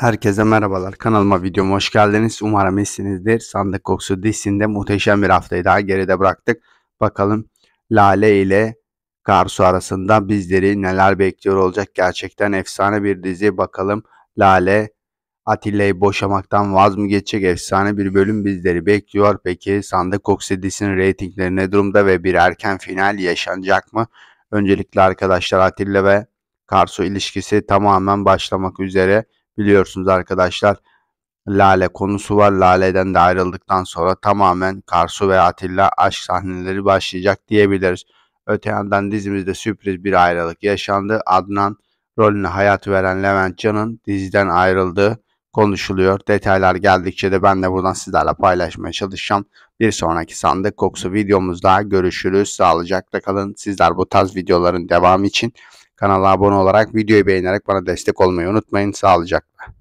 Herkese merhabalar. Kanalıma videoma hoş geldiniz. Umarım iyisinizdir. Sandık Kokusu dizisinde muhteşem bir haftayı daha geride bıraktık. Bakalım Lale ile Karsu arasında bizleri neler bekliyor olacak. Gerçekten efsane bir dizi. Bakalım Lale Atilla'yı boşamaktan vaz mı geçecek? Efsane bir bölüm bizleri bekliyor. Peki Sandık Kokusu dizisinin reytingleri ne durumda ve bir erken final yaşanacak mı? Öncelikle arkadaşlar Atilla ve Karsu ilişkisi tamamen başlamak üzere. Biliyorsunuz arkadaşlar Lale konusu var. Lale'den de ayrıldıktan sonra tamamen Karsu ve Atilla aşk sahneleri başlayacak diyebiliriz. Öte yandan dizimizde sürpriz bir ayrılık yaşandı. Adnan rolünü hayat veren Levent Can'ın diziden ayrıldığı konuşuluyor. Detaylar geldikçe de ben de buradan sizlerle paylaşmaya çalışacağım. Bir sonraki sandık kokusu videomuzda görüşürüz. Sağlıcakla kalın. Sizler bu tarz videoların devamı için Kanala abone olarak videoyu beğenerek bana destek olmayı unutmayın. Sağlıcakla.